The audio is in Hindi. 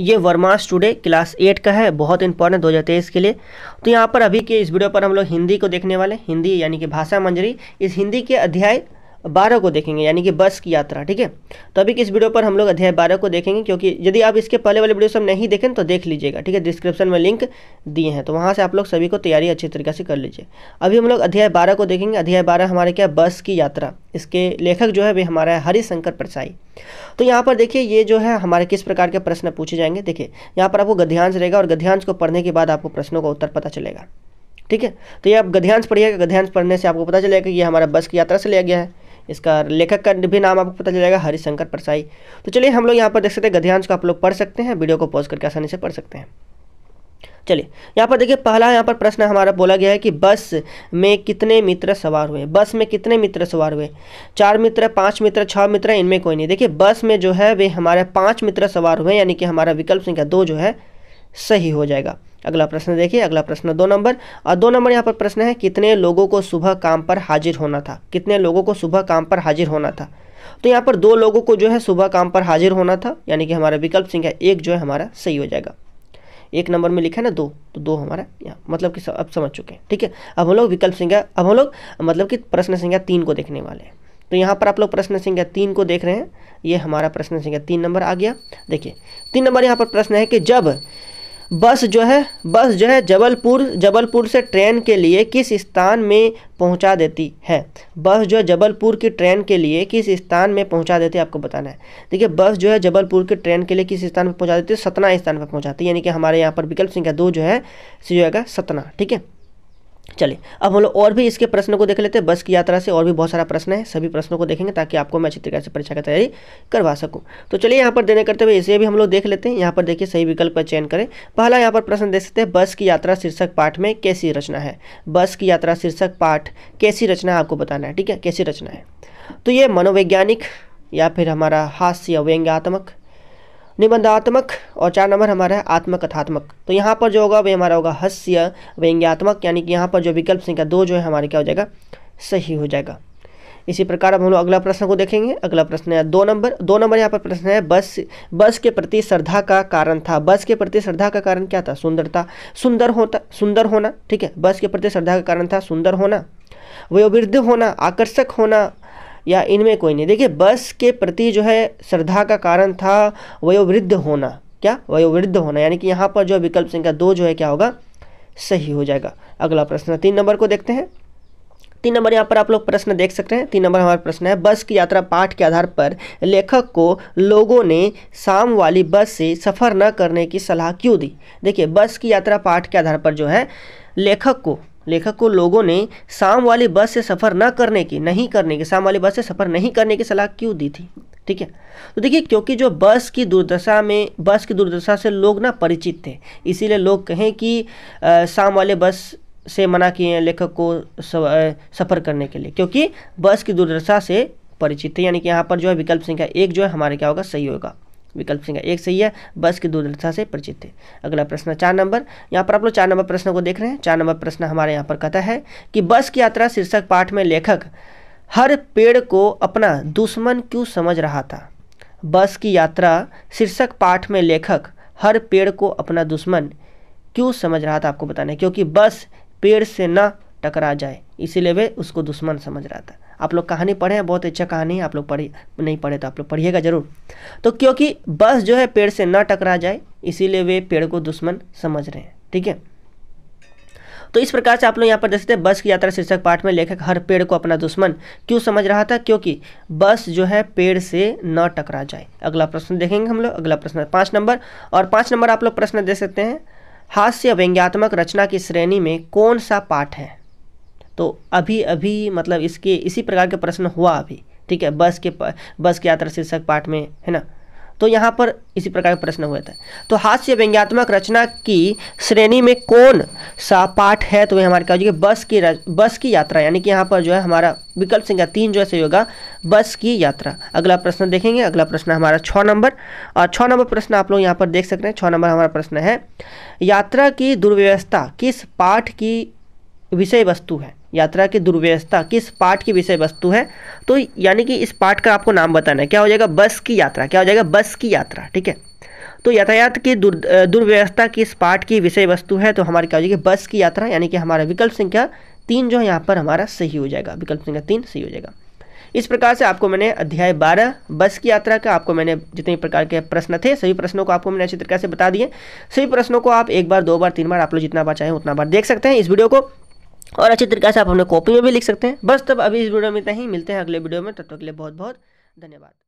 ये वर्मास टुडे क्लास एट का है बहुत इंपॉर्टेंट दो हज़ार तेईस के लिए तो यहाँ पर अभी के इस वीडियो पर हम लोग हिंदी को देखने वाले हिंदी यानी कि भाषा मंजरी इस हिंदी के अध्याय बारह को देखेंगे यानी कि बस की यात्रा ठीक है तो अभी किस वीडियो पर हम लोग अध्याय बारह को देखेंगे क्योंकि यदि आप इसके पहले वाले वीडियो सब नहीं देखें तो देख लीजिएगा ठीक है डिस्क्रिप्शन में लिंक दिए हैं तो वहाँ से आप लोग सभी को तैयारी अच्छी तरीके से कर लीजिए अभी हम लोग अध्याय बारह को देखेंगे अध्याय बारह हमारे क्या बस की यात्रा इसके लेखक जो है वे हमारा है हरिशंकर परसाई तो यहाँ पर देखिए ये जो है हमारे किस प्रकार के प्रश्न पूछे जाएंगे देखिए यहाँ पर आपको गध्यांश रहेगा और गध्यांश को पढ़ने के बाद आपको प्रश्नों का उत्तर पता चलेगा ठीक है तो ये आप गध्यांश पढ़िएगा गध्यांश पढ़ने से आपको पता चलेगा कि ये हमारा बस की यात्रा से लिया गया है इसका लेखक का भी नाम आपको पता चलेगा हरिशंकर परसाई तो चलिए हम लोग यहाँ पर देख सकते हैं गध्यांश को आप लोग पढ़ सकते हैं वीडियो को पॉज करके आसानी से पढ़ सकते हैं चलिए यहाँ पर देखिए पहला यहाँ पर प्रश्न हमारा बोला गया है कि बस में कितने मित्र सवार हुए बस में कितने मित्र सवार हुए चार मित्र पाँच मित्र छः मित्र इनमें कोई नहीं देखिए बस में जो है वे हमारे पाँच मित्र सवार हुए यानी कि हमारा विकल्प संख्या दो जो है सही हो जाएगा अगला प्रश्न देखिए अगला प्रश्न दो नंबर और दो नंबर यहाँ पर प्रश्न है कितने लोगों को सुबह काम पर हाजिर होना था कितने लोगों को सुबह काम पर हाजिर होना था तो यहाँ पर दो लोगों को जो है सुबह काम पर हाजिर होना था यानी कि हमारा विकल्प संख्या एक जो है हमारा सही हो जाएगा एक नंबर में लिखा है ना दो तो दो हमारा यहाँ मतलब कि अब समझ चुके हैं ठीक है अब हम लोग विकल्प संख्या अब हम लोग मतलब कि प्रश्न संख्या तीन को देखने वाले हैं तो यहाँ पर आप लोग प्रश्न संख्या तीन को देख रहे हैं ये हमारा प्रश्न संख्या तीन नंबर आ गया देखिए तीन नंबर यहाँ पर प्रश्न है कि जब बस जो है बस जो है जबलपुर जबलपुर से ट्रेन के लिए किस स्थान में पहुंचा देती है बस जो है जबलपुर की ट्रेन के लिए किस स्थान में पहुंचा देती है आपको बताना है देखिए बस जो है जबलपुर की ट्रेन के लिए किस स्थान पर पहुंचा देती है सतना स्थान पर पहुंचाती है यानी कि हमारे यहाँ पर विकल्प संख्या दो जो है सी जो है सतना ठीक है चलिए अब हम लोग और भी इसके प्रश्न को देख लेते हैं बस की यात्रा से और भी बहुत सारा प्रश्न है सभी प्रश्नों को देखेंगे ताकि आपको मैं अच्छी तरीके से परीक्षा की तैयारी करवा सकूँ तो चलिए यहाँ पर देने करते हुए इसे भी हम लोग देख लेते हैं यहाँ पर देखिए सही विकल्प का चयन करें पहला यहाँ पर प्रश्न देख सकते हैं बस की यात्रा शीर्षक पाठ में कैसी रचना है बस की यात्रा शीर्षक पाठ कैसी रचना आपको बताना है ठीक है कैसी रचना है तो ये मनोवैज्ञानिक या फिर हमारा हास्य व्यंग्यात्मक निबंधात्मक और चार नंबर हमारा है आत्मकथात्मक तो यहाँ पर जो होगा वह हमारा होगा हास्य व्यंग्यात्मक यानी कि यहाँ पर जो विकल्प संख्या दो जो है हमारे क्या हो जाएगा सही हो जाएगा इसी प्रकार अब हम लोग अगला प्रश्न को देखेंगे अगला प्रश्न है दो नंबर दो नंबर यहाँ पर प्रश्न है बस बस के प्रति श्रद्धा का कारण था बस के प्रति श्रद्धा का कारण क्या था सुंदरता सुंदर होता सुंदर होना ठीक है बस के प्रति श्रद्धा का कारण था सुंदर होना वयोवृद्ध होना आकर्षक होना या इनमें कोई नहीं देखिए बस के प्रति जो है श्रद्धा का कारण था वयोवृद्ध होना क्या वयोवृद्ध होना यानी कि यहाँ पर जो विकल्प संख्या दो जो है क्या होगा सही हो जाएगा अगला प्रश्न तीन नंबर को देखते हैं तीन नंबर यहाँ पर आप लोग प्रश्न देख सकते हैं तीन नंबर हमारा प्रश्न है बस की यात्रा पाठ के आधार पर लेखक को लोगों ने शाम वाली बस से सफ़र न करने की सलाह क्यों दी देखिए बस की यात्रा पाठ के आधार पर जो है लेखक को लेखक को लोगों ने शाम वाली बस से सफ़र न करने की नहीं करने की शाम वाली बस से सफ़र नहीं करने की सलाह क्यों दी थी ठीक है तो देखिए क्योंकि जो बस की दुर्दशा में बस की दुर्दशा से लोग ना परिचित थे इसीलिए लोग कहें कि शाम वाले बस से मना किए हैं लेखक को सफ़र करने के लिए क्योंकि बस की दुर्दशा से परिचित थे यानी कि यहाँ पर जो है विकल्प संख्या एक जो है हमारे क्या होगा सही होगा विकल्प संख्या एक सही है बस की दुर्दशा से परिचित थे अगला प्रश्न चार नंबर यहाँ पर आप लोग चार नंबर प्रश्न को देख रहे हैं चार नंबर प्रश्न हमारे यहाँ पर कहता है कि बस की यात्रा शीर्षक पाठ में लेखक हर पेड़ को अपना दुश्मन क्यों समझ रहा था बस की यात्रा शीर्षक पाठ में लेखक हर पेड़ को अपना दुश्मन क्यों समझ रहा था आपको बताना है क्योंकि बस पेड़ से ना टकरा जाए इसीलिए वे उसको दुश्मन समझ रहा था आप लोग कहानी पढ़े हैं बहुत अच्छा कहानी है आप लोग पढ़े नहीं पढ़े तो आप लोग पढ़िएगा ज़रूर तो क्योंकि बस जो है पेड़ से ना टकरा जाए इसीलिए वे पेड़ को दुश्मन समझ रहे हैं ठीक है तो इस प्रकार से आप लोग यहाँ पर देख सकते हैं बस की यात्रा शीर्षक पाठ में लेखक हर पेड़ को अपना दुश्मन क्यों समझ रहा था क्योंकि बस जो है पेड़ से न टकरा जाए अगला प्रश्न देखेंगे हम लोग अगला प्रश्न पाँच नंबर और पाँच नंबर आप लोग प्रश्न दे सकते हैं हास्य व्यंग्यात्मक रचना की श्रेणी में कौन सा पाठ है तो अभी अभी मतलब इसके इसी प्रकार के प्रश्न हुआ अभी ठीक है बस के बस की यात्रा शीर्षक पाठ में है ना तो यहाँ पर इसी प्रकार के प्रश्न हुए थे तो हास्य व्यंग्यात्मक रचना की श्रेणी में कौन सा पाठ है तो हमारे क्या हो बस की बस की यात्रा यानी कि यहाँ पर जो है हमारा विकल्प संख्या तीन जो है सही होगा बस की यात्रा अगला प्रश्न देखेंगे अगला प्रश्न हमारा छः नंबर और छः नंबर प्रश्न आप लोग यहाँ पर देख सकते हैं छः नंबर हमारा प्रश्न है यात्रा की दुर्व्यवस्था किस पाठ की विषय वस्तु है यात्रा की दुर्व्यवस्था किस पाठ की विषय वस्तु है तो यानी कि इस पाठ का आपको नाम बताना है क्या हो जाएगा बस की यात्रा क्या हो जाएगा बस की यात्रा ठीक है तो यातायात की दुर दुर्व्यवस्था किस पाठ की विषय वस्तु है तो हमारी क्या हो जाएगी बस की यात्रा यानी कि हमारा विकल्प संख्या तीन जो है यहाँ पर हमारा सही हो जाएगा विकल्प संख्या तीन सही हो जाएगा इस प्रकार से आपको मैंने अध्याय बारह बस की यात्रा का आपको मैंने जितने प्रकार के प्रश्न थे सभी प्रश्नों को आपको मैंने अच्छी तरीके से बता दिए सभी प्रश्नों को आप एक बार दो बार तीन बार आप लोग जितना बार चाहें उतना बार देख सकते हैं इस वीडियो को और अच्छी तरीके से आप अपने कॉपी में भी लिख सकते हैं बस तब अभी इस वीडियो में इतना ही मिलते हैं अगले वीडियो में तब तक के लिए बहुत बहुत धन्यवाद